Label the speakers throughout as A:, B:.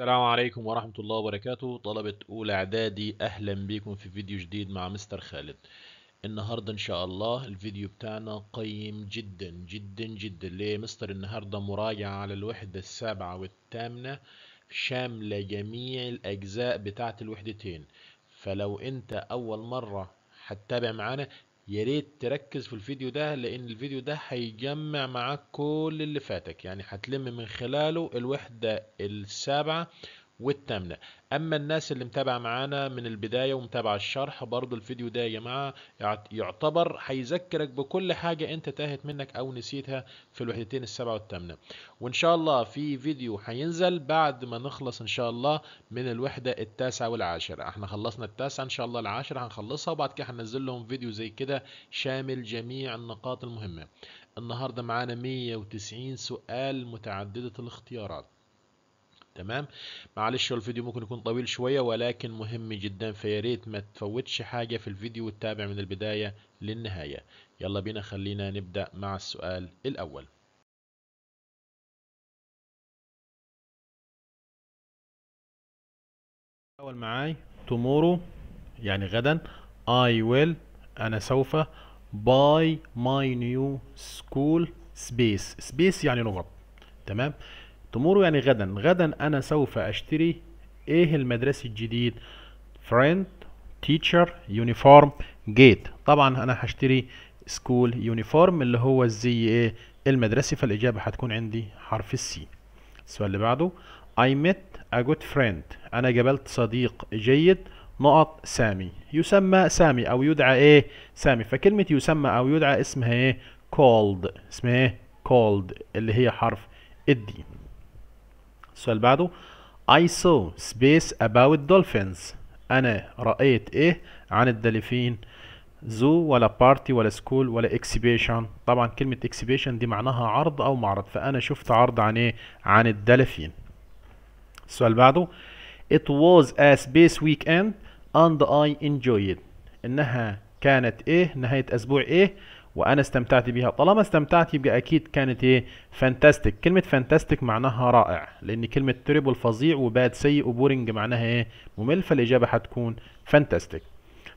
A: السلام عليكم ورحمة الله وبركاته طلبة أولى إعدادي أهلا بيكم في فيديو جديد مع مستر خالد النهاردة إن شاء الله الفيديو بتاعنا قيم جدا جدا جدا ليه مستر النهاردة مراجعة على الوحدة السابعة والثامنة شاملة جميع الأجزاء بتاعت الوحدتين فلو أنت أول مرة هتتابع معانا يا ريت تركز في الفيديو ده لان الفيديو ده هيجمع معاك كل اللي فاتك يعني هتلم من خلاله الوحدة السابعة والثامنة أما الناس اللي متابعة معانا من البداية ومتابعة الشرح برضو الفيديو ده يا جماعة يعتبر هيذكرك بكل حاجة أنت تاهت منك أو نسيتها في الوحدتين السبعة والثامنة وإن شاء الله في فيديو هينزل بعد ما نخلص إن شاء الله من الوحدة التاسعة والعاشرة احنا خلصنا التاسعة إن شاء الله العاشرة هنخلصها وبعد كده هننزل لهم فيديو زي كده شامل جميع النقاط المهمة النهاردة معانا 190 سؤال متعددة الاختيارات تمام معلش الفيديو ممكن يكون طويل شوية ولكن مهم جدا فياريت ما تفوتش حاجة في الفيديو وتتابع من البداية للنهاية يلا بينا خلينا نبدأ مع السؤال الأول أول معاي tomorrow يعني غدا I will أنا سوف buy my new school space space يعني لغة تمام تمورو يعني غدا غدا أنا سوف أشتري إيه المدرسي الجديد فريند تيتشر يونيفورم جيت طبعا أنا هشتري سكول يونيفورم اللي هو الزي إيه المدرسي فالإجابة هتكون عندي حرف السي السؤال اللي بعده I met a good friend أنا جبلت صديق جيد نقط سامي يسمى سامي أو يدعى إيه سامي فكلمة يسمى أو يدعى اسمها إيه called اسمها إيه called اللي هي حرف الدي السؤال اللي بعده I saw space about dolphins أنا رأيت إيه عن الدلفين زو ولا بارتي ولا سكول ولا اكسبيشن طبعا كلمة اكسبيشن دي معناها عرض أو معرض فأنا شفت عرض عن إيه عن الدلفين السؤال بعده It was a space weekend and I enjoyed إنها كانت إيه نهاية أسبوع إيه وانا استمتعت بها طالما استمتعت يبقى اكيد كانت ايه فانتاستيك كلمه فانتاستيك معناها رائع لان كلمه تريبل فظيع وباد سيء وبورنج معناها ايه ممل فالاجابه هتكون فانتاستيك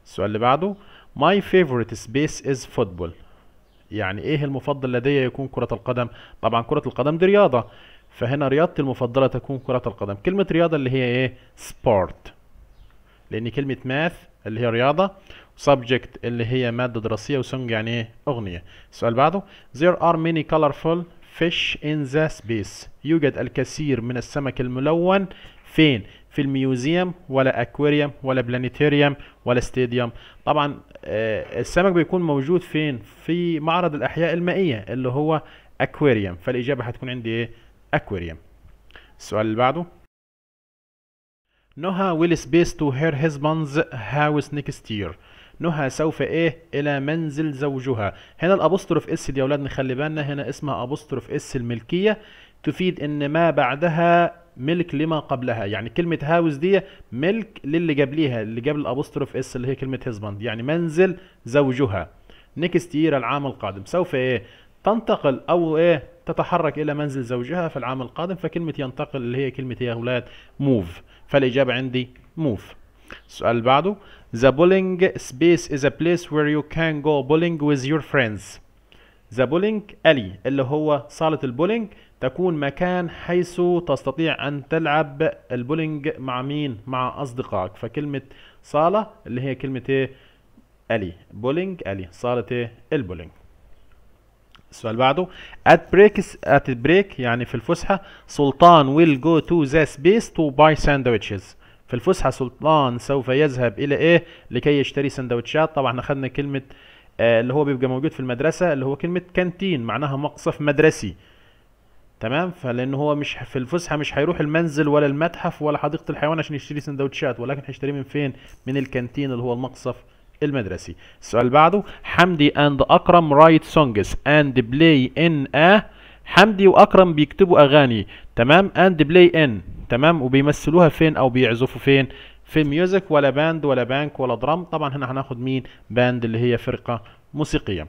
A: السؤال اللي بعده ماي فيفورت سبيس از فوتبول يعني ايه المفضل لدي يكون كرة القدم طبعا كرة القدم دي رياضة فهنا رياضتي المفضلة تكون كرة القدم كلمة رياضة اللي هي ايه سبورت لان كلمة ماث اللي هي رياضة subject اللي هي مادة دراسية وسونج يعني ايه أغنية السؤال بعده there are many colorful fish in the space يوجد الكثير من السمك الملون فين في الميوزيوم ولا اكواريوم ولا بلانيتيريوم ولا ستاديوم طبعا آه، السمك بيكون موجود فين في معرض الاحياء المائيه اللي هو اكواريوم فالاجابه هتكون عندي ايه اكواريوم السؤال اللي بعده نها ويل سبيس تو هير husband's هاوس نيكست يير نهى سوف ايه الى منزل زوجها هنا الابوستروف اس دي يا اولاد نخلي بالنا هنا اسمها ابوستروف اس الملكيه تفيد ان ما بعدها ملك لما قبلها يعني كلمة هاوس دي ملك للي قبليها اللي قبل الابوستروف اس اللي هي كلمة هزبند يعني منزل زوجها نيكست يير العام القادم سوف ايه تنتقل او ايه تتحرك الى منزل زوجها في العام القادم فكلمة ينتقل اللي هي كلمة يا اولاد موف فالإجابة عندي move السؤال اللي بعده The bowling space is a place where you can go bowling with your friends. The bowling alley اللي هو صالة البولينج تكون مكان حيث تستطيع أن تلعب البولينج مع مين؟ مع أصدقائك فكلمة صالة اللي هي كلمة إيه؟ ألي بولينج ألي صالة إيه؟ البولينج السؤال بعده at breaks at break يعني في الفسحة سلطان will go to the space to buy sandwiches في الفسحة سلطان سوف يذهب إلى إيه لكي يشتري سندوتشات طبعا أخذنا كلمة آه اللي هو بيبقى موجود في المدرسة اللي هو كلمة كانتين معناها مقصف مدرسي تمام فلان هو مش في الفسحه مش هيروح المنزل ولا المتحف ولا حديقه الحيوان عشان يشتري سندوتشات ولكن هيشتري من فين من الكانتين اللي هو المقصف المدرسي السؤال اللي بعده حمدي اند اكرم رايت سونجز اند بلاي ان ا حمدي واكرم بيكتبوا اغاني تمام اند بلاي ان تمام وبيمثلوها فين او بيعزفوا فين في ميوزك ولا باند ولا بانك ولا درام طبعا هنا هناخد مين باند اللي هي فرقه موسيقيه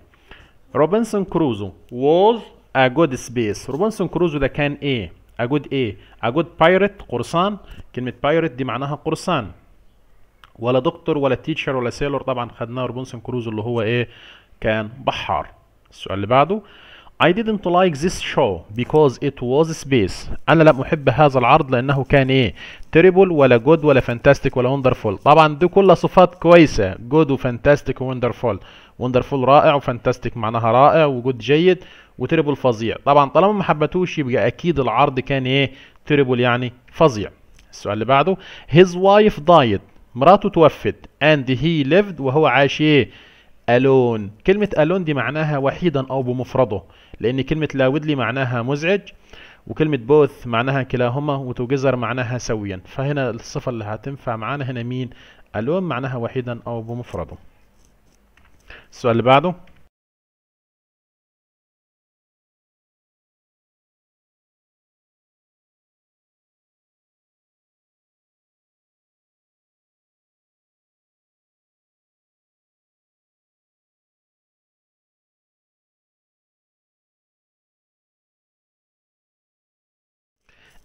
A: روبنسون كروزو was a good space روبنسون كروزو ده كان ايه a good ايه a good pirate قرصان كلمه pirate دي معناها قرصان ولا دكتور ولا تيتشر ولا سيلور طبعا خدناه روبنسون كروز اللي هو ايه كان بحار السؤال اللي بعده I didn't like this show because it was space أنا لم أحب هذا العرض لأنه كان إيه تيربل ولا جود ولا فانتاستيك ولا وندرفول طبعا دي كلها صفات كويسة جود وفانتاستيك ووندرفول وندرفول رائع وفانتاستيك معناها رائع وجود جيد وتيربل فظيع طبعا طالما ما حبتوش يبقى أكيد العرض كان إيه تيربل يعني فظيع السؤال اللي بعده his wife died مراته توفت and he lived وهو عاش ايه alone كلمة alone دي معناها وحيدا أو بمفرده لأن كلمة لاودلي معناها مزعج وكلمة بوث معناها كلاهما وتوجزر معناها سويا فهنا الصفة اللي هتنفع معانا هنا مين alone معناها وحيدا أو بمفرده السؤال اللي بعده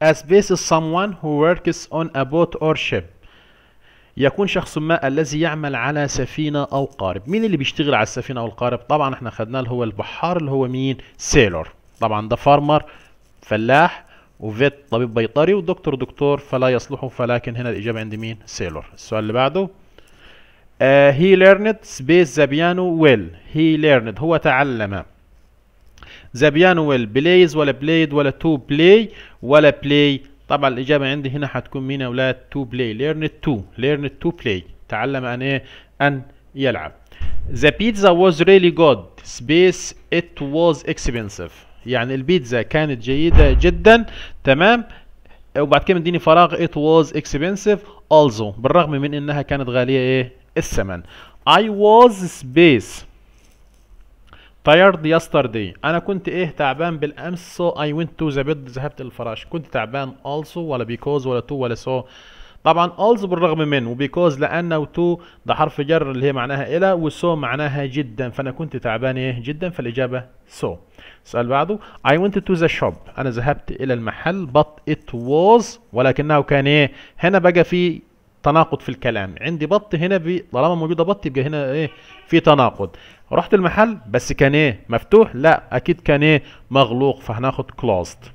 A: A space is someone who works on a boat or ship. يكون شخص ما الذي يعمل على سفينة أو قارب مين اللي بيشتغل على السفينة أو القارب طبعا احنا خدنا اللي هو البحار اللي هو مين سيلور طبعا ده فارمر فلاح وفيت طبيب بيطري ودكتور دكتور فلا يصلحه فلكن هنا الإجابة عند مين سيلور السؤال اللي بعده Uh, he learned space the piano well. He learned هو تعلم. The piano well plays ولا played ولا to play ولا بلاي طبعا الاجابه عندي هنا هتكون مين يا اولاد تو بلاي ليرن تو ليرن تو بلاي تعلم ان ايه ان يلعب The pizza was really good space it was expensive يعني البيتزا كانت جيدة جدا تمام وبعد كده مديني فراغ it was expensive also بالرغم من انها كانت غالية ايه الثمن I was space tired yesterday انا كنت ايه تعبان بالامس so I went to the bed ذهبت الفراش كنت تعبان also ولا because ولا to ولا so طبعا also بالرغم من وبيكوز لان وتو ده حرف جر اللي هي معناها الى وسو معناها جدا فانا كنت تعبان ايه جدا فالاجابه سو so. السؤال بعده I went to the shop انا ذهبت الى المحل but it was ولكنه كان ايه هنا بقى في تناقض في الكلام عندي بط هنا طالما موجوده بط يبقى هنا ايه في تناقض رحت المحل بس كان ايه مفتوح لا اكيد كان ايه مغلوق فهناخد closed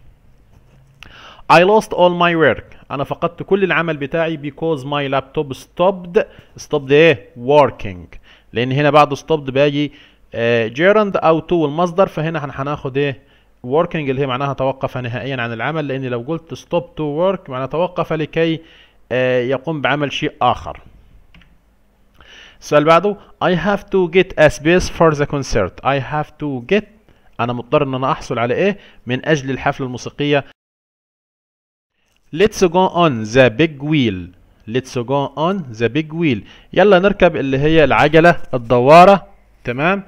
A: I lost all my work انا فقدت كل العمل بتاعي because my laptop stopped stopped ايه working لان هنا بعد stopped باجي آه، gerund او to المصدر فهنا هناخد ايه working اللي هي معناها توقف نهائيا عن العمل لان لو قلت stop to work معناها توقف لكي آه، يقوم بعمل شيء آخر السؤال بعده I have to get a space for the concert I have to get أنا مضطر إن أنا أحصل على إيه من أجل الحفلة الموسيقية Let's go on the big wheel Let's go on the big wheel يلا نركب اللي هي العجلة الدوارة تمام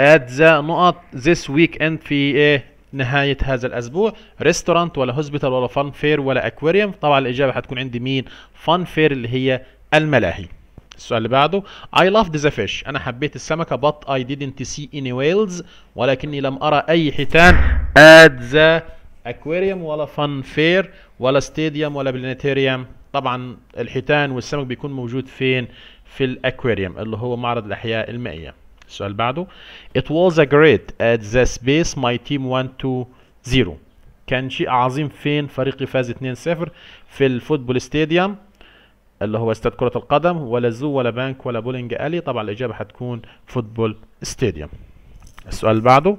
A: at the نقط this weekend في إيه نهاية هذا الأسبوع ريستورانت ولا هوسبيتال ولا فان فير ولا أكواريوم طبعا الإجابة هتكون عندي مين فان فير اللي هي الملاهي السؤال اللي بعده I loved the fish أنا حبيت السمكة but I didn't see any whales ولكني لم أرى أي حيتان at the aquarium ولا فان فير ولا stadium ولا planetarium طبعا الحيتان والسمك بيكون موجود فين في الاكواريوم اللي هو معرض الاحياء المائيه السؤال بعده It was a great at the space my team won to zero كان شيء عظيم فين فريقي فاز 2-0 في الفوتبول ستاديوم اللي هو استاد كرة القدم ولا زو ولا بانك ولا بولينج الي طبعا الإجابة هتكون فوتبول ستاديوم السؤال اللي بعده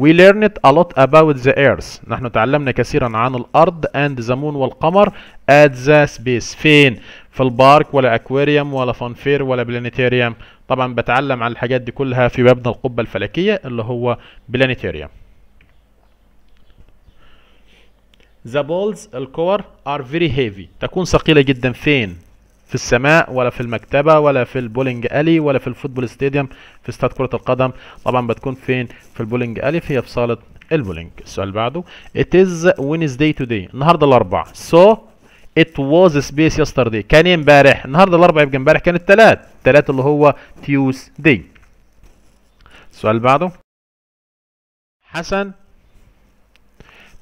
A: We learned a lot about the earth نحن تعلمنا كثيرا عن الأرض and the moon والقمر at the space فين في البارك ولا أكواريوم ولا فانفير ولا بلانيتاريوم طبعا بتعلم عن الحاجات دي كلها في مبنى القبة الفلكية اللي هو بلانيتيريا The balls الكور are very heavy تكون ثقيلة جدا فين؟ في السماء ولا في المكتبة ولا في البولينج ألي ولا في الفوتبول ستاديوم في استاد كرة القدم طبعا بتكون فين؟ في البولينج ألي هي في صالة البولينج السؤال اللي بعده It is Wednesday today النهاردة الأربعاء So ات واز سبيس يسترداي كان ايه امبارح النهارده الاربعاء يبقى امبارح كان الثلاث الثلاث اللي هو تيوز داي السؤال اللي بعده حسن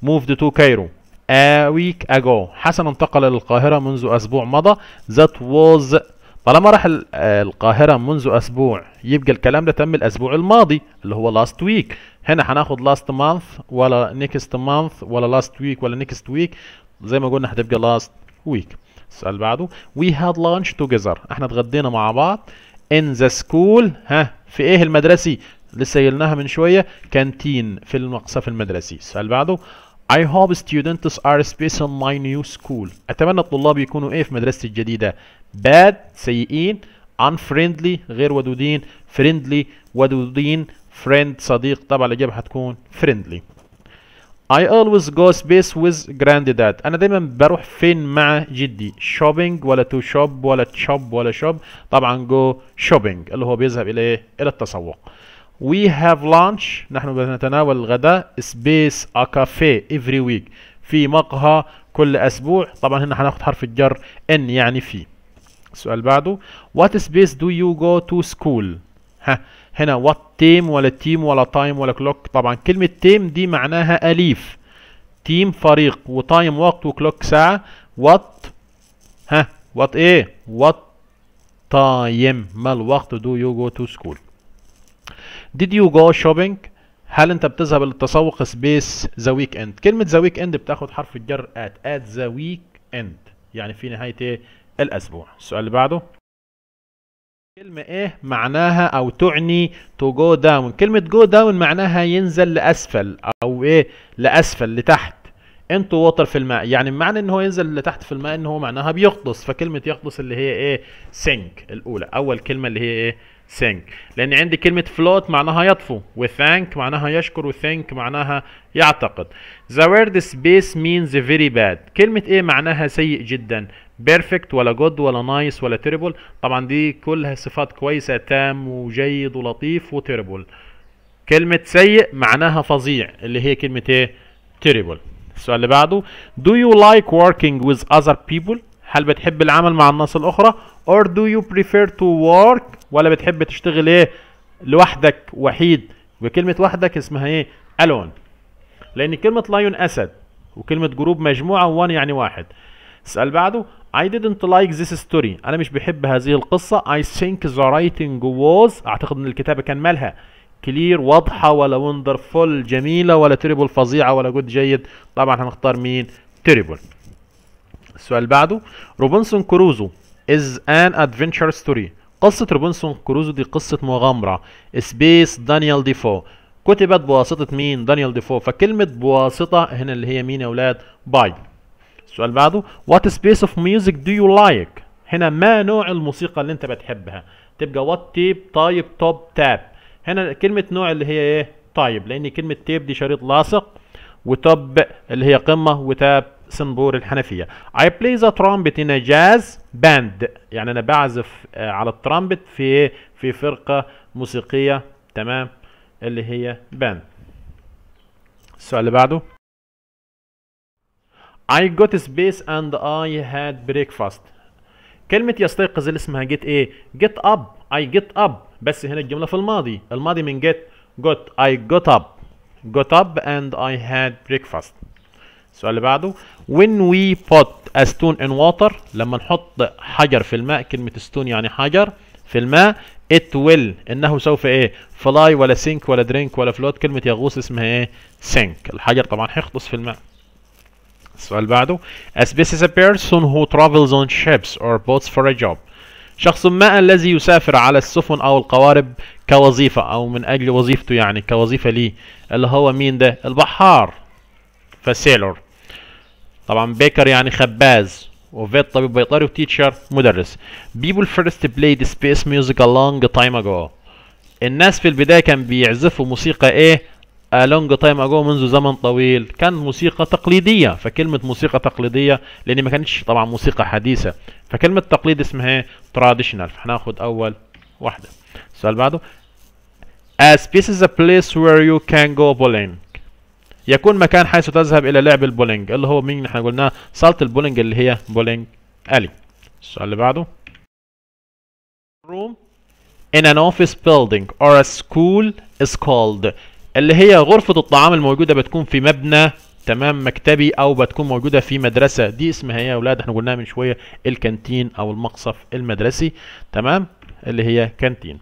A: moved to Cairo a week ago حسن انتقل للقاهرة منذ أسبوع مضى that was طالما راح آه، القاهرة منذ أسبوع يبقى الكلام ده تم الأسبوع الماضي اللي هو last week هنا هناخد last month ولا next month ولا last week ولا next week زي ما قلنا هتبقى last ويك السؤال بعده we had lunch together احنا اتغدينا مع بعض in the school ها في ايه المدرسي لسه قلناها من شويه كانتين في المقصف المدرسي السؤال بعده I hope students are space on my new school اتمنى الطلاب يكونوا ايه في مدرستي الجديده bad سيئين unfriendly غير ودودين friendly ودودين friend صديق طبعا الاجابه هتكون friendly I always go space with granddad انا دايما بروح فين مع جدي shopping ولا to shop ولا shop ولا shop طبعا go shopping اللي هو بيذهب الى ايه الى التسوق We have lunch نحن بنتناول الغداء space a cafe every week في مقهى كل اسبوع طبعا هنا حنأخد حرف الجر ان يعني في السؤال بعده What space do you go to school ها هنا وات تيم ولا تيم ولا تايم ولا كلوك طبعا كلمة تيم دي معناها أليف تيم فريق وتايم وقت وكلوك ساعة وات ها وات ايه وات تايم ما الوقت دو يو جو تو سكول ديد يو جو شوبينج هل انت بتذهب للتسوق سبيس ذا ويك اند كلمه ذا ويك اند بتاخد حرف الجر ات ات ذا ويك اند يعني في نهايه ايه الاسبوع السؤال اللي بعده كلمة ايه معناها او تعني تو جو داون كلمة جو داون معناها ينزل لاسفل او ايه لاسفل لتحت انتو ووتر في الماء يعني معنى ان هو ينزل لتحت في الماء ان هو معناها بيغطس فكلمة يغطس اللي هي ايه سينك الاولى اول كلمة اللي هي ايه think لان عندي كلمه float معناها يطفو و معناها يشكر و think معناها يعتقد the word space means very bad كلمه ايه معناها سيء جدا بيرفكت ولا جود ولا نايس nice ولا تيربل طبعا دي كلها صفات كويسه تام وجيد ولطيف وتيربل كلمه سيء معناها فظيع اللي هي كلمه ايه terrible السؤال اللي بعده do you like working with other people هل بتحب العمل مع الناس الاخرى or do you prefer to work ولا بتحب تشتغل ايه لوحدك وحيد وكلمه وحدك اسمها ايه alone لان كلمه لايون اسد وكلمه جروب مجموعه وان يعني واحد اسال بعده I didn't like this story أنا مش بحب هذه القصة I think the writing was أعتقد إن الكتابة كان مالها كلير واضحة ولا وندرفول جميلة ولا تريبل فظيعة ولا جود جيد طبعا هنختار مين تريبل السؤال اللي بعده روبنسون كروزو از ان ادفنتشر ستوري قصة روبنسون كروزو دي قصة مغامرة سبيس دانيال ديفو كتبت بواسطة مين دانيال ديفو فكلمة بواسطة هنا اللي هي مين يا ولاد باي السؤال اللي بعده وات سبيس اوف ميوزك دو يو لايك هنا ما نوع الموسيقى اللي انت بتحبها تبقى وات تيب تايب توب تاب هنا كلمة نوع اللي هي ايه تايب لان كلمة تيب دي شريط لاصق وتوب اللي هي قمة وتاب صنبور الحنفية I play the trumpet in a jazz band يعني أنا بعزف آه، على الترامبت في في فرقة موسيقية تمام اللي هي band السؤال اللي بعده I got space and I had breakfast كلمة يستيقظ اللي اسمها get ايه؟ get up I get up بس هنا الجملة في الماضي الماضي من get got I got up got up and I had breakfast السؤال اللي بعده when we put a stone in water لما نحط حجر في الماء كلمة stone يعني حجر في الماء it will انه سوف ايه fly ولا sink ولا drink ولا float كلمة يغوص اسمها ايه sink الحجر طبعا هيغطس في الماء السؤال اللي بعده a species is a person who travels on ships or boats for a job شخص ما الذي يسافر على السفن او القوارب كوظيفة او من اجل وظيفته يعني كوظيفة ليه اللي هو مين ده البحار فسيلور طبعا بيكر يعني خباز وفيت طبيب بيطري وتيتشر مدرس people first played space music a long time ago الناس في البداية كان بيعزفوا موسيقى ايه a long time ago منذ زمن طويل كان موسيقى تقليدية فكلمة موسيقى تقليدية لان ما كانتش طبعا موسيقى حديثة فكلمة تقليد اسمها ايه traditional فهناخد اول واحدة السؤال بعده A space is a place where you can go bowling يكون مكان حيث تذهب إلى لعب البولينج اللي هو مين احنا قلناه صالة البولينج اللي هي بولينج ألي السؤال اللي بعده room in an office building or a school is called اللي هي غرفة الطعام الموجودة بتكون في مبنى تمام مكتبي او بتكون موجوده في مدرسه دي اسمها ايه يا اولاد احنا قلناها من شويه الكانتين او المقصف المدرسي تمام اللي هي كانتين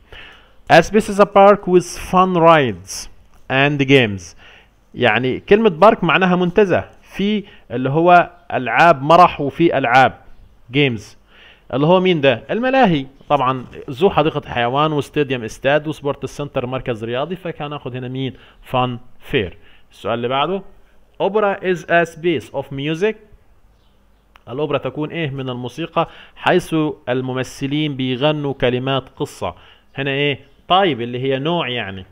A: As this is a park with fun rides and games يعني كلمة بارك معناها منتزه في اللي هو العاب مرح وفي العاب جيمز اللي هو مين ده؟ الملاهي طبعا زو حديقة حيوان وستاديوم استاد وسبورت سنتر مركز رياضي فكان اخذ هنا مين؟ فان فير السؤال اللي بعده اوبرا از ا سبيس اوف ميوزك الأوبرا تكون إيه من الموسيقى حيث الممثلين بيغنوا كلمات قصة هنا إيه طيب اللي هي نوع يعني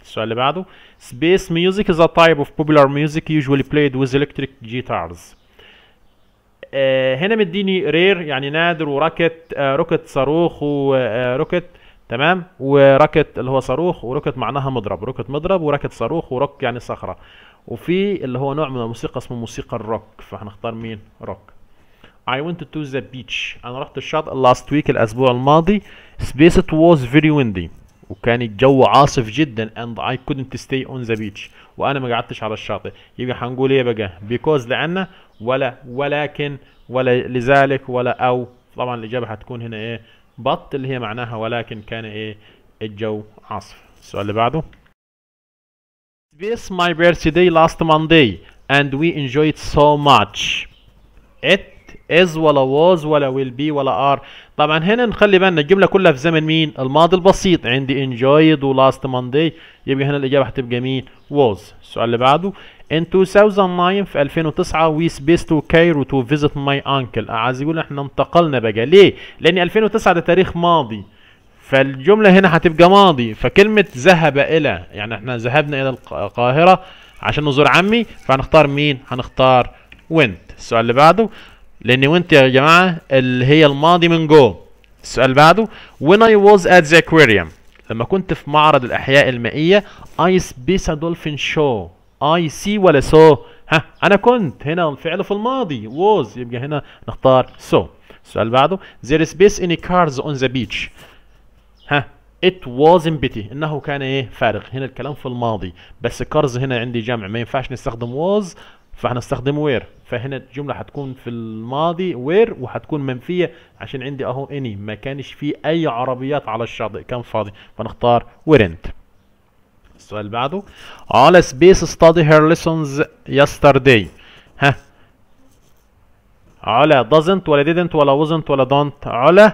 A: السؤال اللي بعده Space music is a type of popular music usually played with electric guitars. آه هنا مديني رير يعني نادر وراكت آه روكت صاروخ وروكت آه، تمام وراكت اللي هو صاروخ وروكت معناها مضرب روكت مضرب وراكت صاروخ وروك يعني صخره وفي اللي هو نوع من الموسيقى اسمه موسيقى الروك فهنختار مين روك I went to the beach انا رحت الشاطئ last week الاسبوع الماضي space it was very windy وكان الجو عاصف جدا and I couldn't stay on the beach وانا ما قعدتش على الشاطئ يبقى هنقول ايه بقى because لان ولا ولكن ولا لذلك ولا او طبعا الاجابه هتكون هنا ايه بط اللي هي معناها ولكن كان ايه الجو عاصف السؤال اللي بعده This my birthday last Monday and we enjoyed so much. It از ولا was ولا will be ولا are طبعا هنا نخلي بالنا الجمله كلها في زمن مين الماضي البسيط عندي enjoyed last monday يبقى هنا الاجابه هتبقى مين was السؤال اللي بعده in 2009 في 2009 we spaced to Cairo to visit my uncle عايز يقول احنا انتقلنا بقى ليه لان 2009 ده تاريخ ماضي فالجمله هنا هتبقى ماضي فكلمه ذهب الى يعني احنا ذهبنا الى القاهره عشان نزور عمي فهنختار مين هنختار went السؤال اللي بعده لاني وانت يا جماعه اللي هي الماضي من جو السؤال بعده when I was at the aquarium لما كنت في معرض الاحياء المائيه I see a dolphin show I see ولا so ها انا كنت هنا الفعل في الماضي was يبقى هنا نختار so السؤال بعده there is space in cars on the beach ها it was empty انه كان ايه فارغ هنا الكلام في الماضي بس cars هنا عندي جمع ما ينفعش نستخدم was فهنستخدم where فهنا الجمله هتكون في الماضي وير وهتكون منفيه عشان عندي اهو اني ما كانش في اي عربيات على الشاطئ كان فاضي فنختار ويرنت السؤال اللي بعده على سبيس ستادي هير ليسونز يسترداي ها على doesn't ولا didn't ولا wasn't ولا don't على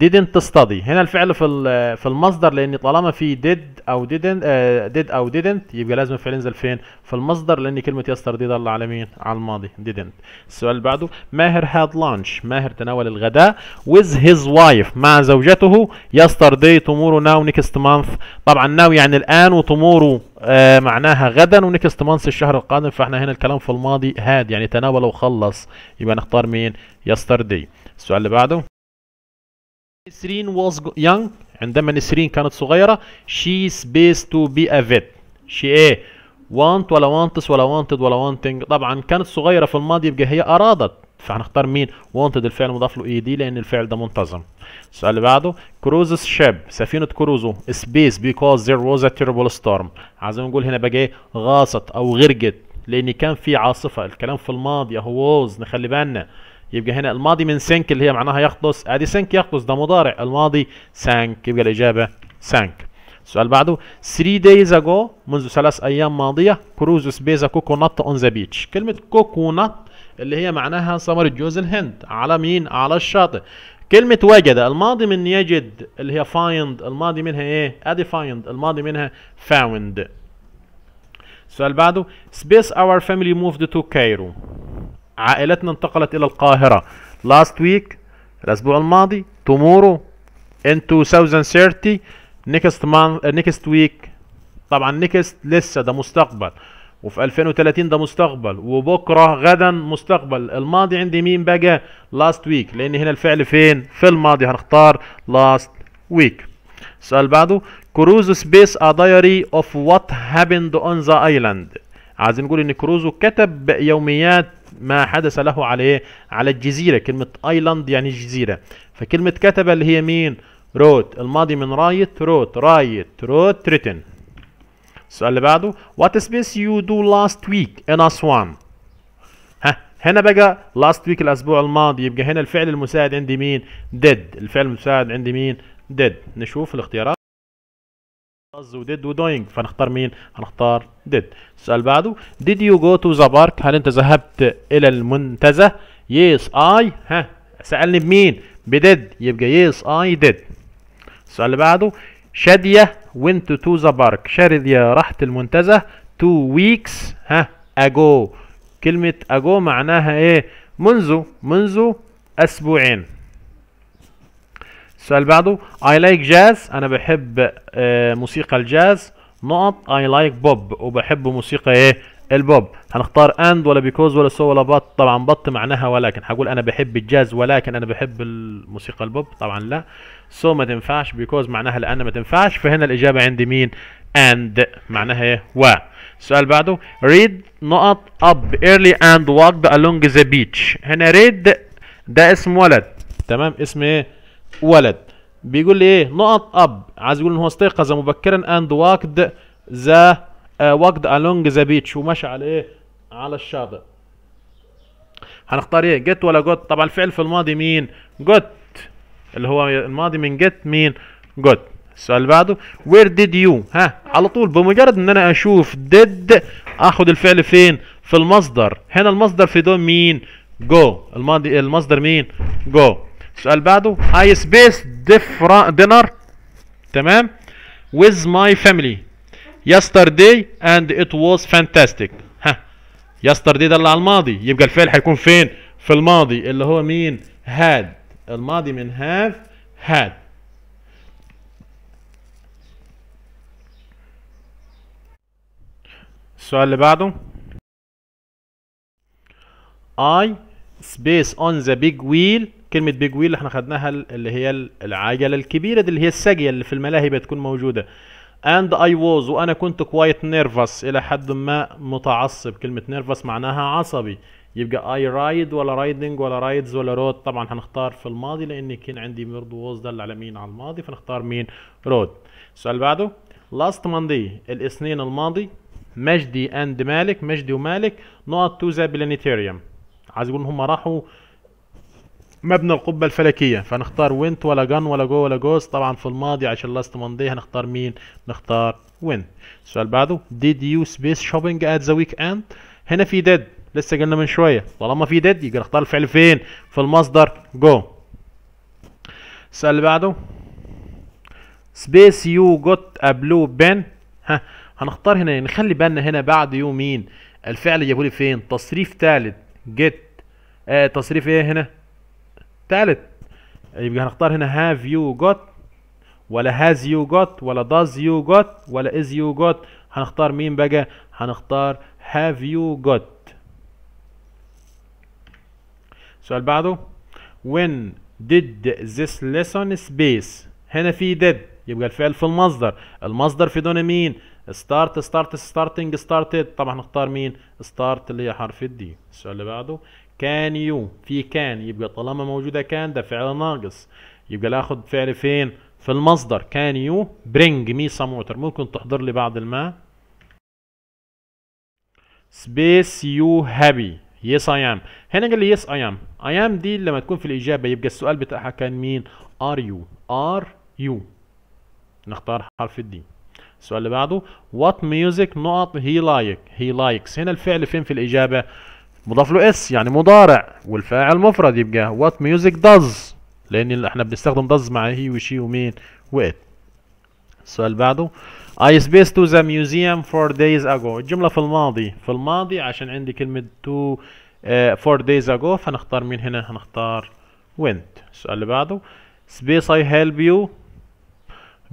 A: didn't study هنا الفعل في في المصدر لان طالما في did او didn't آه did او didn't يبقى لازم الفعل ينزل فين في المصدر لان كلمه يستر دي ضل على مين على الماضي didn't السؤال اللي بعده ماهر had lunch ماهر تناول الغداء with his wife مع زوجته يستر دي تمورو ناو next month طبعا ناو يعني الان وتمورو آه معناها غدا ونكست مانس الشهر القادم فاحنا هنا الكلام في الماضي هاد يعني تناول وخلص يبقى نختار مين يستر دي السؤال اللي بعده نسرين was young عندما نسرين كانت صغيرة she supposed to be a vet she ايه want ولا wants ولا wanted ولا wanting طبعا كانت صغيرة في الماضي يبقى هي أرادت فهنختار مين wanted الفعل مضاف له اي دي لأن الفعل ده منتظم السؤال اللي بعده cruises ship سفينة كروزو space because there was a terrible storm عايزين نقول هنا بقى ايه غاصت أو غرقت لأن كان في عاصفة الكلام في الماضي هو was نخلي بالنا يبقى هنا الماضي من سنك اللي هي معناها يغطس ادي سنك يغطس ده مضارع الماضي سانك يبقى الاجابه سانك السؤال بعده 3 days ago منذ ثلاث ايام ماضيه كروز سبيزا كوكونات اون ذا بيتش كلمه كوكونات اللي هي معناها سمر جوز الهند على مين على الشاطئ كلمة وجد الماضي من يجد اللي هي فايند الماضي منها ايه ادي فايند الماضي منها فاوند السؤال بعده سبيس اور فاميلي موفد تو كايرو عائلتنا انتقلت إلى القاهرة last week الأسبوع الماضي tomorrow in 2030 next month eh, next week طبعا next لسه ده مستقبل وفي 2030 ده مستقبل وبكره غدا مستقبل الماضي عندي مين بقى last week لان هنا الفعل فين في الماضي هنختار last week السؤال بعده كروزو سبيس ا دايري اوف وات هابند اون ذا ايلاند عايزين نقول ان كروزو كتب يوميات ما حدث له عليه على الجزيرة كلمة ايلاند يعني جزيره فكلمة كتب اللي هي مين روت الماضي من رايت روت رايت روت ريتن السؤال اللي بعده وات سبيس يو دو لاست ويك ان اسوان ها هنا بقى لاست ويك الاسبوع الماضي يبقى هنا الفعل المساعد عندي مين ديد الفعل المساعد عندي مين ديد نشوف الاختيارات از وديد ودوينج فنختار مين هنختار ديد السؤال بعده ديد يو جو تو ذا بارك هل انت ذهبت الى المنتزه يس اي ها سألني بمين بديد يبقى يس اي ديد. السؤال اللي بعده شادية وينت تو ذا بارك شادية راحت المنتزه تو ويكس ها اجو كلمة اجو معناها ايه منذ منذ اسبوعين السؤال بعده I like jazz أنا بحب آه، موسيقى الجاز نقط I like bob وبحب موسيقى إيه البوب هنختار اند ولا بيكوز ولا سو ولا بط طبعا بط معناها ولكن هقول انا بحب الجاز ولكن انا بحب الموسيقى البوب طبعا لا سو so ما تنفعش بيكوز معناها لان ما تنفعش فهنا الاجابه عندي مين اند معناها ايه و السؤال بعده ريد نقط اب ايرلي اند walked along ذا بيتش هنا ريد ده اسم ولد تمام اسم ايه ولد بيقول لي ايه نقط اب عايز يقول ان هو استيقظ مبكرا اند واكد ذا واكد الونج ذا بيتش ومشى على ايه على الشاطئ هنختار ايه جت ولا جوت طبعا الفعل في الماضي مين جوت اللي هو الماضي من جت مين جوت السؤال اللي بعده وير ديد يو ها على طول بمجرد ان انا اشوف ديد اخد الفعل فين في المصدر هنا المصدر في دوم مين جو الماضي المصدر مين جو السؤال بعده I space dinner تمام with my family yesterday and it was fantastic ها yesterday ده اللي على الماضي يبقى الفعل هيكون فين في الماضي اللي هو مين had الماضي من have had السؤال اللي بعده I space on the big wheel كلمه بيج ويل احنا خدناها اللي هي العجله الكبيره دي اللي هي الساجيه اللي في الملاهي بتكون موجوده اند اي was وانا كنت كوايت نيرفس الى حد ما متعصب كلمه نيرفس معناها عصبي يبقى اي رايد ولا رايدنج ولا رايدز ولا رود طبعا هنختار في الماضي لان كان عندي برضه ووز دل على مين على الماضي فنختار مين رود السؤال اللي بعده لاست ماندي الاثنين الماضي مجدي اند مالك مجدي ومالك نقط تو ذا بلانيتيريوم عايز يقول هم راحوا مبنى القبة الفلكية فنختار وينت ولا جن ولا جو ولا جوز طبعا في الماضي عشان لاست مانداي هنختار مين نختار وينت. السؤال بعده ديد يو سبيس شوبينج ات ذا ويك اند؟ هنا في ديد لسه قلنا من شوية طالما في ديد يجي نختار الفعل فين في المصدر جو السؤال اللي بعده سبيس يو جوت ا بلو بن ها هنختار هنا نخلي يعني بالنا هنا بعد يومين الفعل جابولي فين تصريف ثالث جيت آه تصريف ايه هنا الثالث يبقى هنختار هنا هاف يو جوت ولا هاز يو جوت ولا داز يو جوت ولا از يو جوت هنختار مين بقى هنختار هاف يو جوت السؤال بعده when did this lesson space هنا في did يبقى الفعل في المصدر المصدر في دون مين start start starting started طبعا هنختار مين start اللي هي حرف الدي السؤال اللي بعده كان يو في كان يبقى طالما موجوده كان ده فعل ناقص يبقى لاخد فعل فين في المصدر كان يو برينج مي سم ووتر ممكن تحضر لي بعض الماء سبيس يو هابي يس اي ام هنا قال لي يس اي ام اي ام دي لما تكون في الاجابه يبقى السؤال بتاعها كان مين ار يو ار يو نختار حرف الدي السؤال اللي بعده وات ميوزك نقط هي لايك هي لايكس هنا الفعل فين في الاجابه مضاف له اس يعني مضارع والفاعل مفرد يبقى وات ميوزك داز لان احنا بنستخدم داز مع هي وشي ومين وات السؤال اللي بعده I spaced to the museum four days ago الجملة في الماضي في الماضي عشان عندي كلمة to uh, four days ago فنختار مين هنا هنختار went السؤال اللي بعده space I help you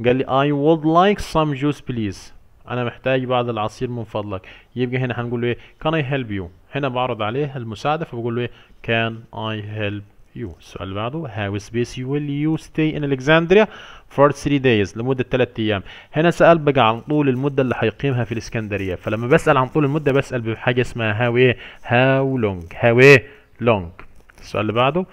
A: قال لي I would like some juice please انا محتاج بعض العصير من فضلك يبقى هنا هنقول له ايه كان اي هيلب يو هنا بعرض عليه المساعده فبقول له ايه كان اي هيلب يو السؤال اللي بعده هاو سبيس ويل يو ستي ان الكسندريا فور 3 دايز لمده 3 ايام هنا سال بقى عن طول المده اللي هيقيمها في الاسكندريه فلما بسال عن طول المده بسال بحاجه اسمها هاو ايه هاو لونج هاو ايه لونج السؤال اللي بعده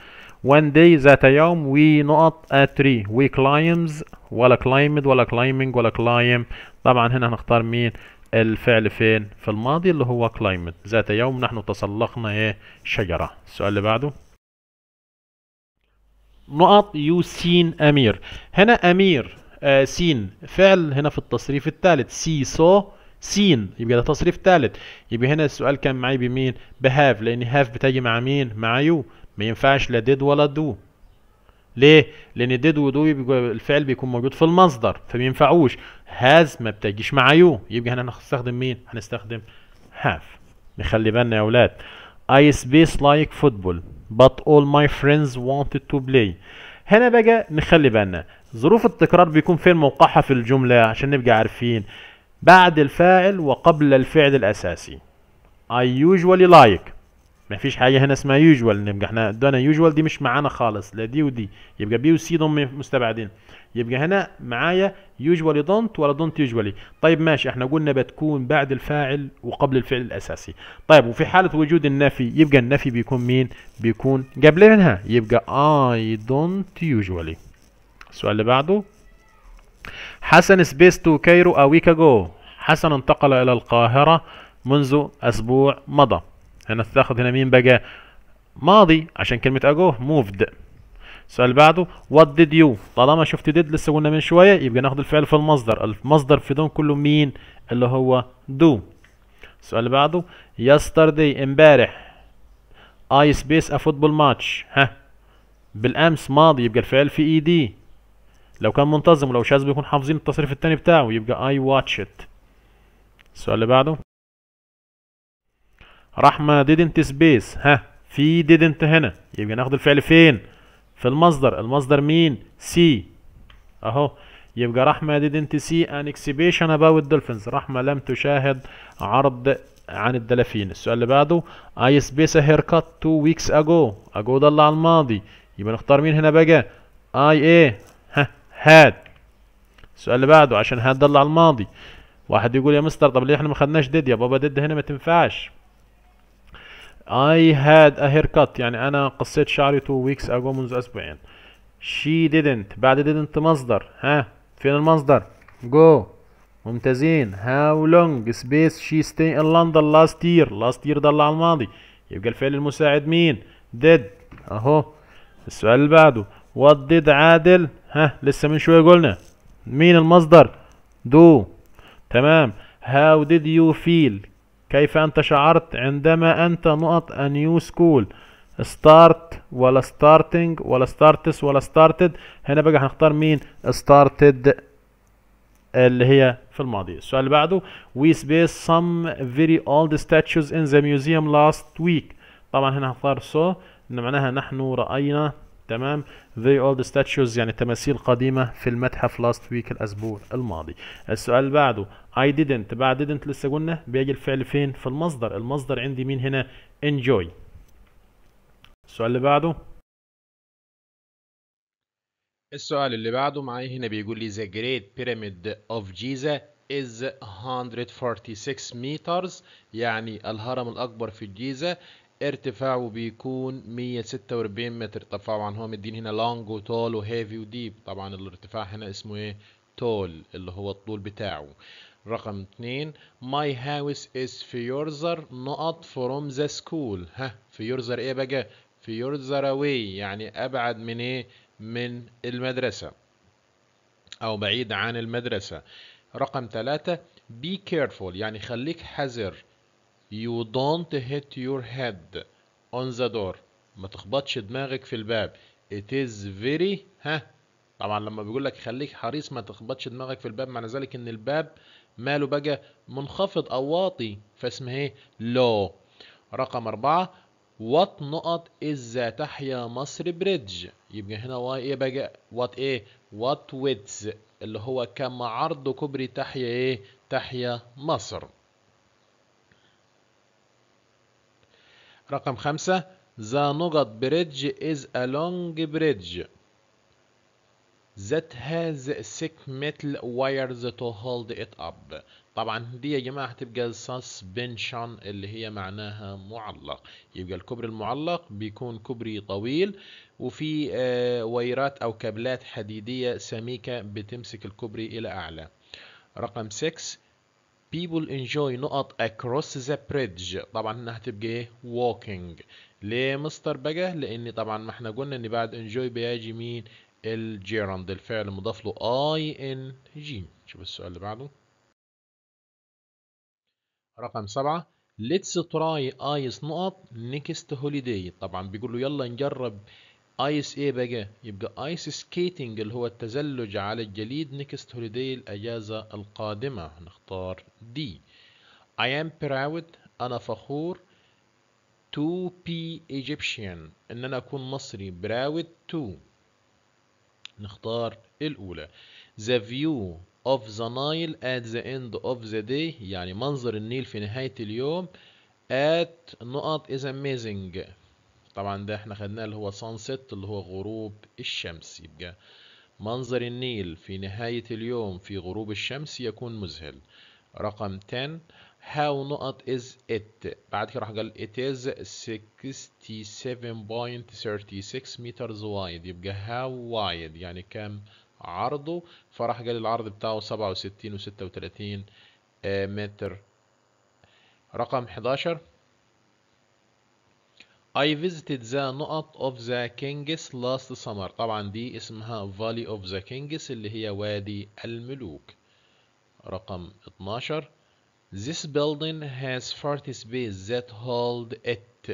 A: one day ذات يوم نقط a tree we climbs ولا climbed ولا climbing ولا climb طبعا هنا هنختار مين الفعل فين في الماضي اللي هو climbed ذات يوم نحن تسلقنا ايه شجرة السؤال اللي بعده نقط يو سين أمير هنا أمير آه سين فعل هنا في التصريف الثالث سي سو سين يبقى ده تصريف ثالث يبقى هنا السؤال كان معايا بمين بهاف لان هاف بتيجي مع مين مع يو ما ينفعش لا ديد ولا دو ليه؟ لأن ديد ودو بيبقى الفعل بيكون موجود في المصدر فما ينفعوش هاز ما بتجيش مع يو يبقى هنا هنستخدم مين؟ هنستخدم هاف نخلي بالنا يا أولاد I space like football but all my friends wanted to play هنا بقى نخلي بالنا ظروف التكرار بيكون فين موقعها في الجملة عشان نبقى عارفين بعد الفاعل وقبل الفعل الأساسي I usually like ما فيش حاجه هنا اسمها يوجوال نبقى احنا ادونا يوجوال دي مش معانا خالص لا دي ودي يبقى بي وسي ضم مستبعدين يبقى هنا معايا يوجوالي دونت ولا دونت يوجوالي طيب ماشي احنا قلنا بتكون بعد الفاعل وقبل الفعل الاساسي طيب وفي حاله وجود النفي يبقى النفي بيكون مين بيكون قبل منها يبقى اي دونت يوجوالي السؤال اللي بعده حسن سبيس تو كايرو ا ويك اجو حسن انتقل الى القاهره منذ اسبوع مضى هنستاخد هنا مين بقى ماضي عشان كلمه اجوه موفد السؤال اللي بعده وات ديد يو طالما شفت ديد لسه قلنا من شويه يبقى ناخد الفعل في المصدر المصدر في دون كله مين اللي هو دو السؤال اللي بعده يسترداي امبارح اي سبيس ا فوتبول ماتش ها بالامس ماضي يبقى الفعل في اي دي لو كان منتظم ولو شاذ بيكون حافظين التصريف الثاني بتاعه يبقى اي واتش ات السؤال اللي بعده رحمه didn't سبيس ها في didn't هنا يبقى ناخد الفعل فين في المصدر المصدر مين سي اهو يبقى رحمة didn't see an exhibition about dolphins رحمة لم تشاهد عرض عن الدلافين السؤال اللي بعده I space a haircut two weeks ago ago ده اللي على الماضي يبقى نختار مين هنا بقى I A ها had السؤال اللي بعده عشان had ده اللي على الماضي واحد يقول يا مستر طب ليه احنا ما خدناش ديد يا بابا ديد هنا ما تنفعش I had a haircut يعني أنا قصيت شعري two weeks ago منذ أسبوعين She didn't بعد didn't مصدر ها فين المصدر go ممتازين how long space she stay in London last year last year ضل على الماضي يبقى الفعل المساعد مين did اهو السؤال اللي بعده what did عادل ها لسه من شويه قلنا مين المصدر do تمام how did you feel كيف أنت شعرت عندما أنت نقط a new school start ولا starting ولا starts ولا started هنا بقى هنختار مين started اللي هي في الماضي السؤال اللي بعده we space some very old statues in the museum last week طبعا هنا هنختار so ان معناها نحن رأينا تمام They old statues يعني تماثيل قديمة في المتحف last week الأسبوع الماضي السؤال اللي بعده I didn't بعد didn't لسه قلنا بيجي الفعل فين في المصدر المصدر عندي مين هنا enjoy السؤال اللي بعده السؤال اللي بعده معايا هنا بيقول لي The Great Pyramid of Giza is 146 meters يعني الهرم الأكبر في الجيزة ارتفاعه بيكون 146 متر طبعا هو مدين هنا لونج وتول وهيفي وديب طبعا الارتفاع هنا اسمه ايه تول اللي هو الطول بتاعه رقم اتنين my house is في يورزر نقط from the school ها في يورزر ايه بقى في يورزر away يعني ابعد من ايه من المدرسة او بعيد عن المدرسة رقم ثلاثة be careful يعني خليك حذر You don't hit your head on the door ما تخبطش دماغك في الباب It is very ها طبعا لما بيقول لك خليك حريص ما تخبطش دماغك في الباب معنى ذلك ان الباب ماله بقى منخفض او واطي فاسمه ايه لو رقم أربعة وات نقط از تحيا مصر بريدج يبقى هنا واي ايه بقى وات ايه وات ويتز اللي هو كم عرض كوبري تحيا ايه تحيا مصر رقم خمسة The نقط bridge is a long bridge that has thick metal wires to hold it up طبعا دي يا جماعة هتبقى suspension اللي هي معناها معلق يبقى الكوبري المعلق بيكون كوبري طويل وفي آه، ويرات أو كابلات حديدية سميكة بتمسك الكوبري إلى أعلى رقم 6 people enjoy نقط across the bridge طبعا هنا هتبقى ايه walking ليه مستر بقى لان طبعا ما احنا قلنا ان بعد enjoy بيجي مين الجيراند الفعل مضاف له اي ان جي شوف السؤال اللي بعده رقم سبعة let's try ايس نقط next holiday طبعا بيقول له يلا نجرب ايس ايه بقى يبقى ايس سكيتنج اللي هو التزلج على الجليد نيكست هوليداي الاجازة القادمة نختار دي I am proud انا فخور to be Egyptian ان انا اكون مصري براود to نختار الاولى the view of the Nile at the end of the day يعني منظر النيل في نهاية اليوم at نقط is amazing طبعا ده احنا خدناه اللي هو سانست اللي هو غروب الشمس يبقى منظر النيل في نهاية اليوم في غروب الشمس يكون مذهل رقم 10 how نقط is it بعد كده راح قال it is 67.36 meters wide يبقى how wide يعني كم عرضه فراح قال العرض بتاعه 67 و36 آه، متر رقم 11 I visited the نقط of the kings last summer طبعا دي اسمها Valley of the kings اللي هي وادي الملوك رقم 12 This building has 40 space that hold it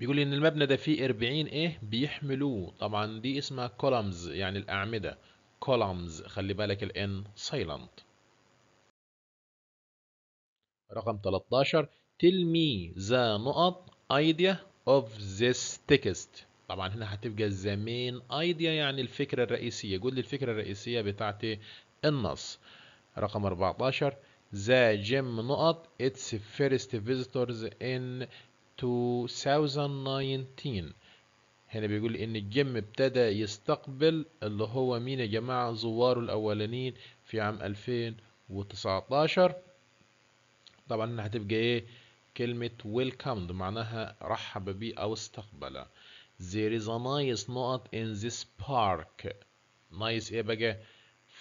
A: بيقول ان المبنى ده فيه 40 ايه بيحملوه طبعا دي اسمها columns يعني الاعمده columns خلي بالك الان silent رقم 13 tell me the نقط idea of this text طبعا هنا هتبقى the main idea يعني الفكرة الرئيسية قول لي الفكرة الرئيسية بتاعت النص رقم 14 the gym نقط its first visitors in 2019 هنا بيقول لي ان الجيم ابتدى يستقبل اللي هو مين يا جماعة زواره الاولانين في عام 2019 طبعا هتبقى ايه كلمة welcomed معناها رحب بي أو استقبله There is a nice knot in this park nice إيه بقى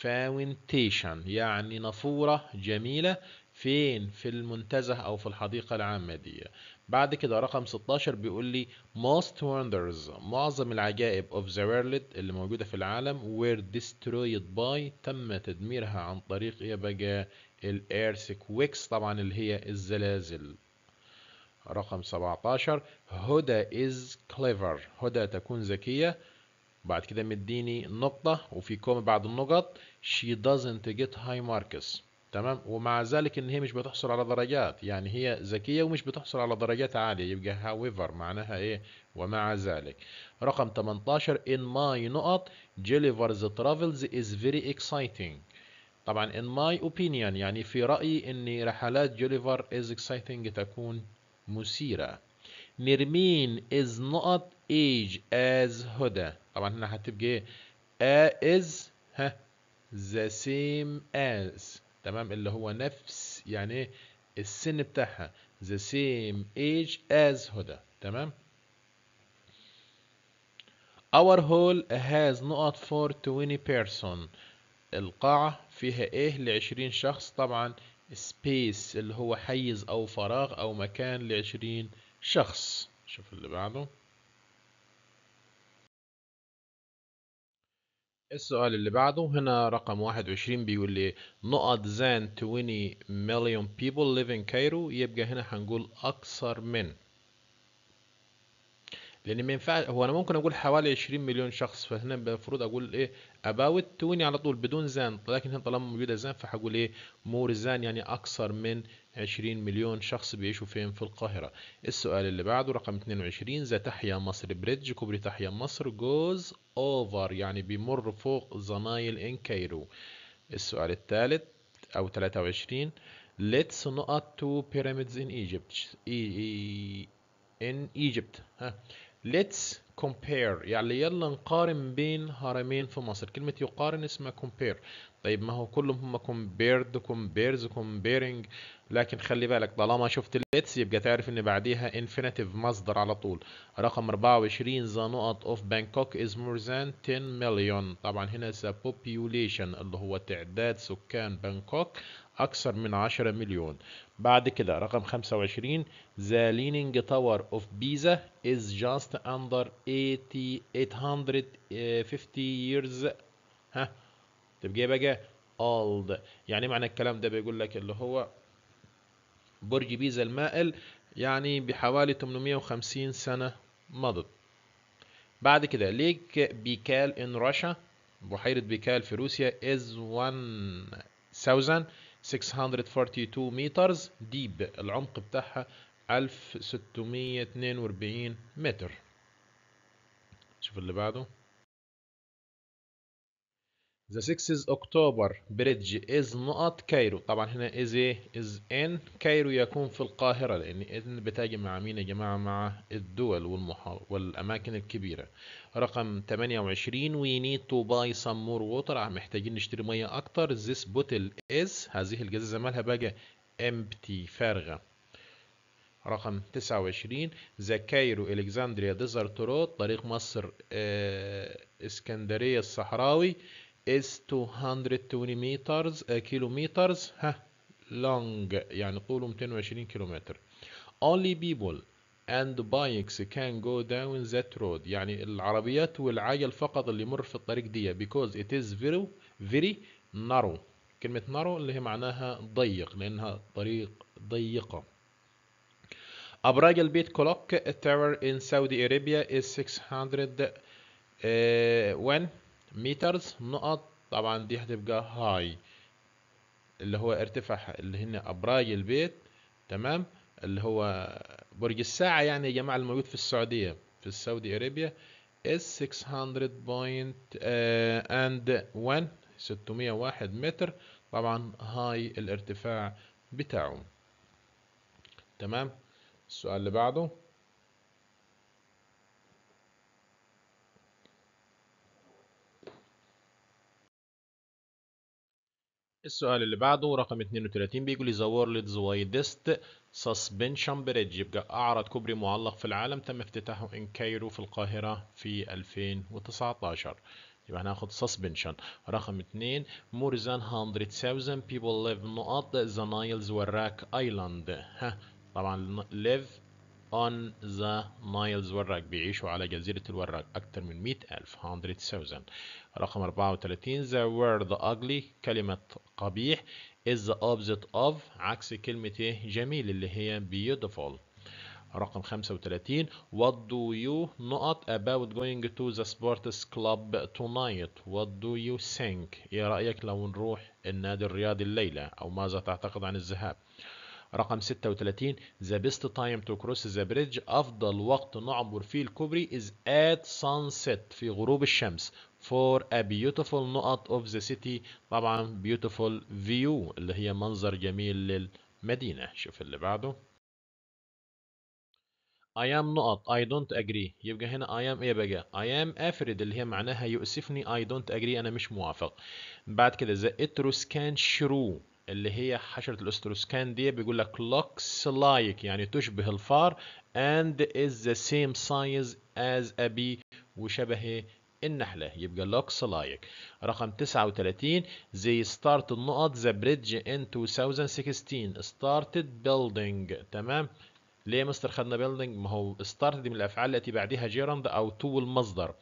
A: Fountation يعني نافورة جميلة فين في المنتزه أو في الحديقة العامة دي بعد كده رقم 16 بيقول لي most wonders معظم العجائب of the world اللي موجودة في العالم were destroyed by تم تدميرها عن طريق إيه بقى الـ earthquakes طبعا اللي هي الزلازل رقم 17 هدى از clever هدى تكون ذكية بعد كده مديني نقطة وفي كوم بعد النقط she doesn't get high marks تمام ومع ذلك ان هي مش بتحصل على درجات يعني هي ذكية ومش بتحصل على درجات عالية يبقى however معناها ايه ومع ذلك رقم 18 in my نقط Gulliver's travels is very exciting طبعا in my opinion يعني في رأيي ان رحلات جوليفر is exciting تكون مسيرة نرمين is not age as هدى طبعا هنا هتبقى ايه A is ها the same as تمام اللي هو نفس يعني السن بتاعها the same age as هدى تمام Our hall has not for 20 person القاعة فيها ايه لعشرين شخص طبعا سبيس اللي هو حيز أو فراغ أو مكان لعشرين شخص شوف اللي بعده السؤال اللي بعده هنا رقم 21 بيقول لي نقط زان 20 مليون people live in Cairo يبقى هنا هنقول أكثر من لان ما ينفعش هو انا ممكن اقول حوالي 20 مليون شخص فهنا المفروض اقول ايه اباوت توني على طول بدون زان لكن هنا طالما موجوده زان فهقول ايه مور زان يعني اكثر من 20 مليون شخص بيعيشوا فين في القاهره السؤال اللي بعده رقم 22 ذا تحيا مصر بريدج كوبري تحيا مصر جوز اوفر يعني بيمر فوق زنايل ان كايرو السؤال الثالث او 23 ليتس نقط تو بيراميدز ان ايجيبت ان ايجيبت ها let's compare يعني يلا نقارن بين هرمين في مصر كلمة يقارن اسمها compare طيب ما هو كلهم هم compared compares comparing لكن خلي بالك طالما شفت let's يبقى تعرف ان بعديها infinitive مصدر على طول رقم 24 the نقط of Bangkok is more than 10 million طبعا هنا the population اللي هو تعداد سكان بانكوك اكثر من 10 مليون بعد كده رقم 25 The Leaning Tower of Pisa is just under 80 850 years ها طب بقى old يعني معنى الكلام ده بيقول لك اللي هو برج بيزا المائل يعني بحوالي 850 سنة مضت بعد كده ليك بيكال ان Russia بحيرة بيكال في روسيا is 1000 642 meters ديب العمق بتاعها 1642 متر شوف اللي بعده ذا 6 اكتوبر بريدج از نقط كايرو طبعا هنا از ايه از ان كايرو يكون في القاهرة لان إذن بتاجي مع مين يا جماعة مع الدول والمحا... والاماكن الكبيرة رقم 28 وي نيد تو باي سم مور ووتر محتاجين نشتري مية اكتر ذيس بوتل از هذه الجزازة مالها بقى امبتي فارغة رقم 29 ذا كايرو الكسندريا ديزرت رود طريق مصر آه اسكندرية الصحراوي is 220 meters eh, kilometers ها long يعني طوله 220 كيلومتر only people and bikes can go down that road يعني العربيات والعجل فقط اللي يمر في الطريق دي because it is very very narrow كلمة narrow اللي هي معناها ضيق لأنها طريق ضيقة أبراج البيت كلوك تاور in Saudi Arabia is 600 601 مترز نقط طبعا دي هتبقى هاي اللي هو ارتفاع اللي هن ابراج البيت تمام اللي هو برج الساعة يعني يا جماعة الموجود في السعودية في السعودي اريبيا is 600 point uh, and 1 601 متر طبعا هاي الارتفاع بتاعه تمام السؤال اللي بعده السؤال اللي بعده رقم 32 بيقول لي ذا وورلدز وايدست سسبنشن بريدج يبقى أعرض كوبري معلق في العالم تم افتتاحه إن كايرو في القاهرة في 2019 يبقى هناخد سسبنشن رقم 2 more than 100,000 people live نقط the Niles وراك ايلاند ها طبعا live on the Niles وراك بيعيشوا على جزيرة الوراك أكتر من مئة ألف 100,000 رقم 34 the word ugly كلمة قبيح is the opposite of عكس كلمة جميل اللي هي beautiful رقم 35 What do you not about going to the sports club tonight? What do you think? إيه رأيك لو نروح النادي الرياضي الليلة؟ أو ماذا تعتقد عن الذهاب؟ رقم 36 The best time to cross the bridge افضل وقت نعبر فيه الكوبري is at sunset في غروب الشمس for a beautiful نقط of the city طبعا beautiful view اللي هي منظر جميل للمدينة شوف اللي بعده I am not I don't agree يبقى هنا I am ايه بقى I am afraid اللي هي معناها يؤسفني I don't agree انا مش موافق بعد كده the etruscan shrew اللي هي حشرة الأستروسكان دي بيقول لك لوكس لايك يعني تشبه الفار اند از ذا سيم سايز از ابي وشبه النحلة يبقى لوكس لايك رقم 39 زي ستارت النقط ذا بريدج ان 2016 ستارتد بيلدينج تمام ليه مستر خدنا بيلدينج ما هو ستارتد من الأفعال التي بعدها جيرند أو تو المصدر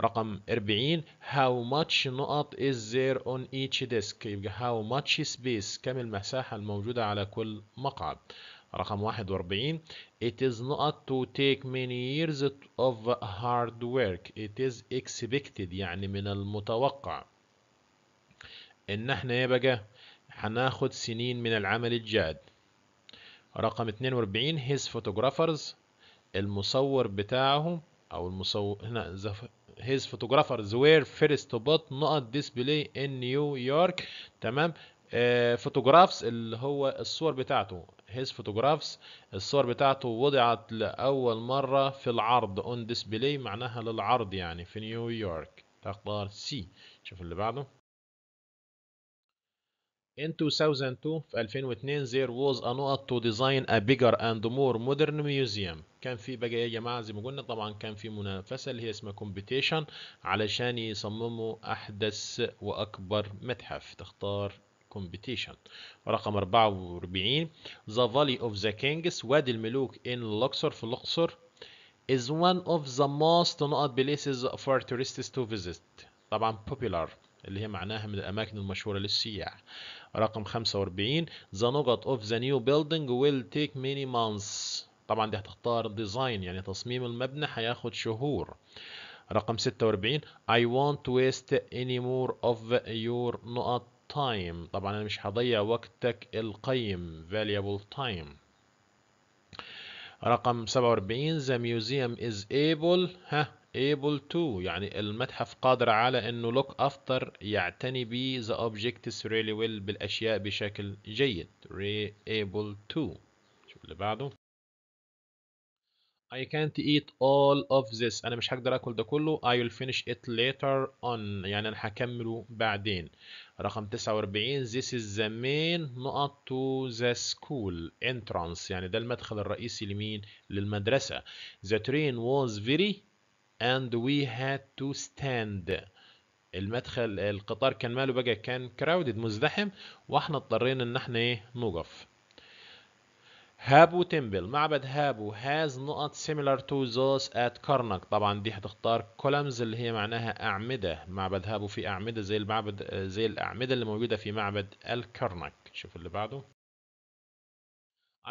A: رقم 40 how much نقط is there on each desk يبقى how much space كم المساحة الموجودة على كل مقعد رقم 41 it is not to take many years of hard work it is expected يعني من المتوقع ان احنا ايه بقى هناخد سنين من العمل الجاد رقم 42 his photographers المصور بتاعه او المصور هنا his photographers were first to put not display in New York تمام آه، photographs اللي هو الصور بتاعته his photographs الصور بتاعته وضعت لأول مرة في العرض on display معناها للعرض يعني في نيويورك تختار سي شوف اللي بعده In 2002 في 2002 there was a نقط to design a bigger and more modern museum كان في بقى يا جماعة زي ما قلنا طبعا كان في منافسة اللي هي اسمها competition علشان يصمموا أحدث وأكبر متحف تختار competition رقم 44 The Valley of the Kings وادي الملوك in Luxor في Luxor, is one of the most noted places for tourists to visit طبعا popular اللي هي معناها من الأماكن المشهورة للسياح رقم 45 the nugget of the new building will take many months طبعا دي هتختار ديزاين يعني تصميم المبنى هياخد شهور رقم 46 I won't waste any more of your نقط time طبعا أنا مش هضيع وقتك القيم valuable time رقم 47 the museum is able ها able to يعني المتحف قادر على انه look after يعتني ب the objects really well بالاشياء بشكل جيد re able to شوف اللي بعده I can't eat all of this أنا مش هقدر أكل ده كله I will finish it later on يعني أنا هكمله بعدين رقم 49 This is the main نقط to the school entrance يعني ده المدخل الرئيسي لمين؟ للمدرسة The train was very and we had to stand المدخل القطار كان ماله بقى كان كراودد مزدحم واحنا اضطرينا ان احنا ايه نوقف هابو تمبل معبد هابو has نقط similar to those at كارنك طبعا دي هتختار columns اللي هي معناها أعمدة معبد هابو في أعمدة زي المعبد زي الأعمدة اللي موجودة في معبد الكرنك شوف اللي بعده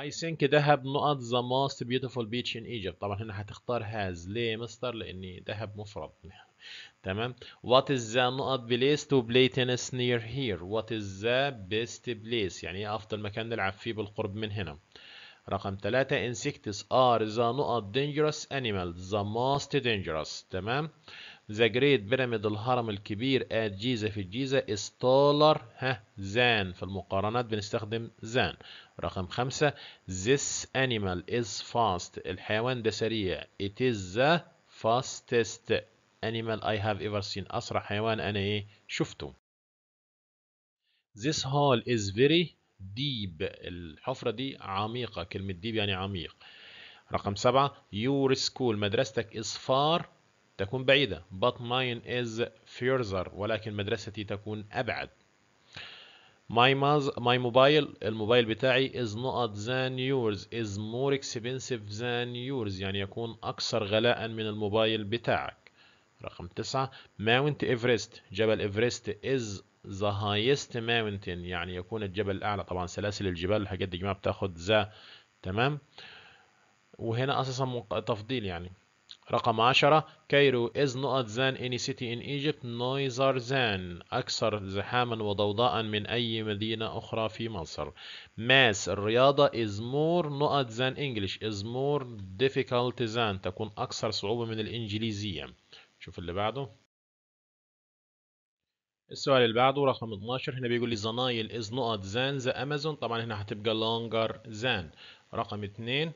A: I think ذهب نقط the most beautiful beach in Egypt طبعا هنا هتختار has ليه مستر لان ذهب مفرد تمام what is the نقط place to play tennis near here what is the best place يعني ايه افضل مكان نلعب فيه بالقرب من هنا رقم ثلاثة insects are the نقط dangerous animals the most dangerous تمام The Great Pyramid الهرم الكبير ات جيزة في الجيزة is taller ها زان في المقارنات بنستخدم زان رقم خمسة This animal is fast الحيوان ده سريع It is the fastest animal I have ever seen أسرع حيوان أنا إيه شفته This hole is very deep الحفرة دي عميقة كلمة deep يعني عميق رقم سبعة Your school مدرستك is far تكون بعيدة but mine is further ولكن مدرستي تكون أبعد my, my mobile الموبايل بتاعي is not than yours is more expensive than yours يعني يكون أكثر غلاء من الموبايل بتاعك رقم تسعة ماونت إيفرست جبل إيفرست is the highest mountain يعني يكون الجبل الأعلى طبعا سلاسل الجبال الحاجات دي جماعة بتاخد ذا تمام وهنا أساسا تفضيل يعني رقم 10 كايرو is not than any city in Egypt neither than أكثر زحاما وضوضاء من أي مدينة أخرى في مصر ماس الرياضة is more not than English is more difficult than تكون أكثر صعوبة من الإنجليزية شوف اللي بعده السؤال اللي بعده رقم 12 هنا بيقول لي زنايل is not than the Amazon طبعا هنا هتبقى longer than رقم 2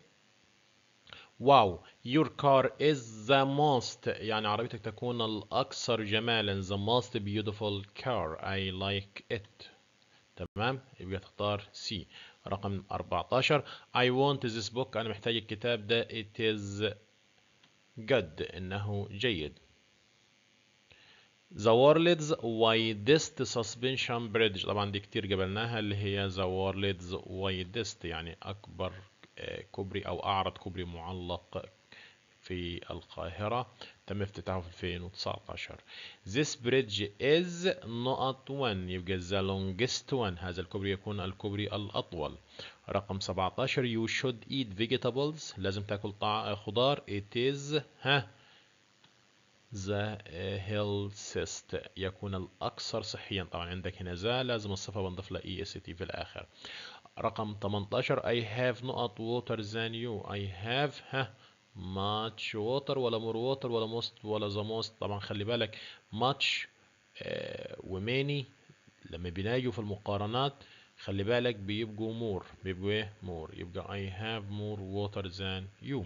A: واو your car is the most يعني عربيتك تكون الأكثر جمالا the most beautiful car I like it تمام يبقى تختار C رقم 14 I want this book أنا محتاج الكتاب ده it is good إنه جيد The world's widest suspension bridge طبعا دي كتير قبلناها اللي هي the world's widest يعني أكبر كوبري أو أعرض كوبري معلق في القاهرة تم افتتاحه في 2019 This bridge is not one يبقى the longest one هذا الكوبري يكون الكوبري الأطول رقم 17 You should eat vegetables لازم تاكل خضار It is ها the healthiest يكون الأكثر صحيا طبعا عندك هنا ذا لازم الصفة بنضيف لها EST في الآخر رقم 18 I have not water than you I have ها much water ولا more water ولا most ولا the most طبعا خلي بالك much آه وماني لما بيناجوا في المقارنات خلي بالك بيبقوا مور بيبقوا ايه مور يبقى I have more water than you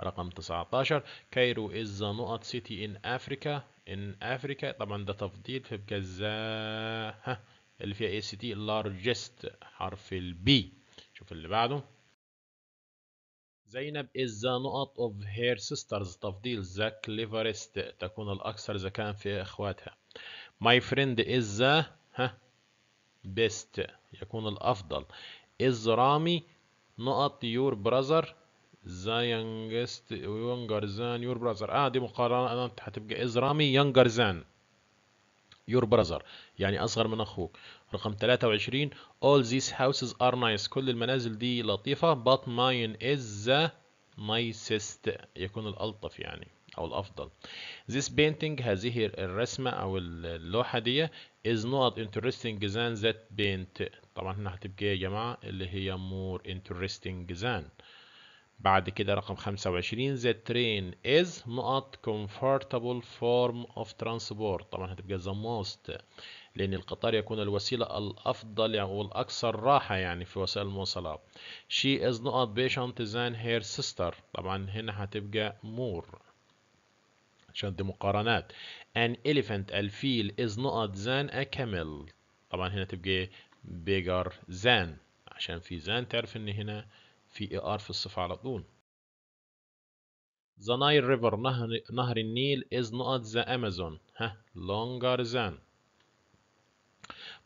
A: رقم 19 كايرو is the نقط city in Africa in Africa طبعا ده تفضيل فيبقى ذا اللي فيها اس تي لارجست حرف البي شوف اللي بعده زينب از ذا نقط اوف هير سيسترز تفضيل ذا cleverest تكون الأكثر ذكاء في إخواتها ماي فريند از ذا ها بيست يكون الأفضل از رامي نقط يور براذر ذا يونجست يونجر than يور براذر آه دي مقارنة هتبقى از رامي يونجر than your brother يعني أصغر من أخوك رقم 23 all these houses are nice كل المنازل دي لطيفة but mine is the nicest يكون الألطف يعني أو الأفضل this painting هذه الرسمة أو اللوحة دي is not interesting than that paint طبعا هنا هتبقى يا جماعة اللي هي more interesting than بعد كده رقم 25 the train is not comfortable form of transport طبعا هتبقى the most لأن القطار يكون الوسيلة الأفضل يعني والأكثر راحة يعني في وسائل المواصلات she is not patient than her sister طبعا هنا هتبقى more عشان دي مقارنات an elephant الفيل is not than a camel طبعا هنا تبقى bigger than عشان في than تعرف ان هنا في اي ار في الصفه على طول The Nile River نهر, نهر النيل is not the Amazon ها longer than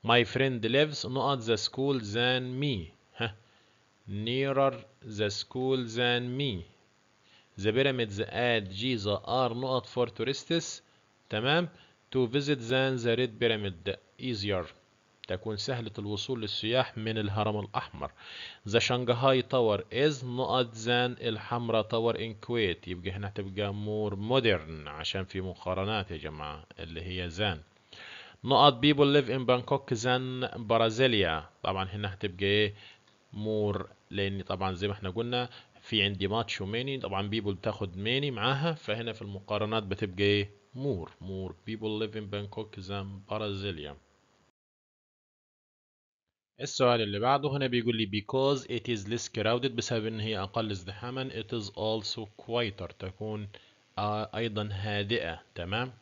A: My friend lives not the school than me ها nearer the school than me The pyramids at Giza are not for tourists تمام to visit than the Red Pyramid easier تكون سهلة الوصول للسياح من الهرم الأحمر ذا شنغهاي تاور إز نقط زان الحمراء تاور إن كويت يبقى هنا تبقى مور مودرن عشان في مقارنات يا جماعة اللي هي زان نقط بيبول ليف إن بانكوك زان برازيليا طبعا هنا هتبقى إيه مور لأن طبعا زي ما احنا قلنا في عندي ماتش وميني طبعا بيبول بتاخد ميني معاها فهنا في المقارنات بتبقى إيه مور مور بيبول ليف إن بانكوك زان برازيليا السؤال اللي بعده هنا بيقول لي because it is less crowded بسبب ان هي اقل ازدحاما it is also quieter تكون آه, ايضا هادئة تمام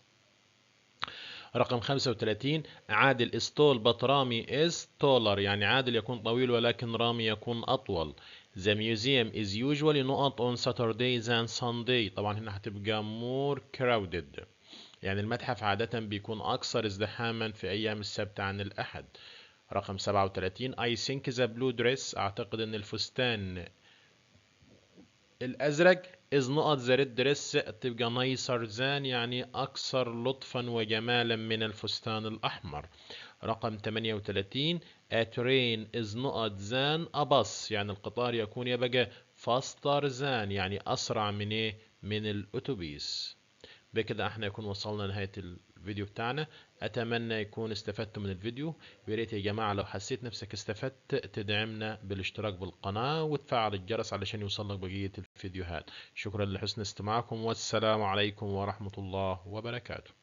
A: رقم 35 عادل is tall but رامي is taller يعني عادل يكون طويل ولكن رامي يكون أطول The museum is usually not on Saturdays and Sunday طبعا هنا هتبقى more crowded يعني المتحف عادة بيكون أكثر ازدحاما في أيام السبت عن الأحد رقم 37 I think the blue dress أعتقد أن الفستان الأزرق is not the red dress تبقى نيسر زان يعني أكثر لطفا وجمالا من الفستان الأحمر رقم 38 A train is not than a bus يعني القطار يكون يبقى faster than يعني أسرع من إيه من الأتوبيس بكده احنا يكون وصلنا لنهاية الفيديو بتاعنا اتمنى يكون استفدتوا من الفيديو ويا ريت يا جماعه لو حسيت نفسك استفدت تدعمنا بالاشتراك بالقناه وتفعل الجرس علشان يوصلك بقيه الفيديوهات شكرا لحسن استماعكم والسلام عليكم ورحمه الله وبركاته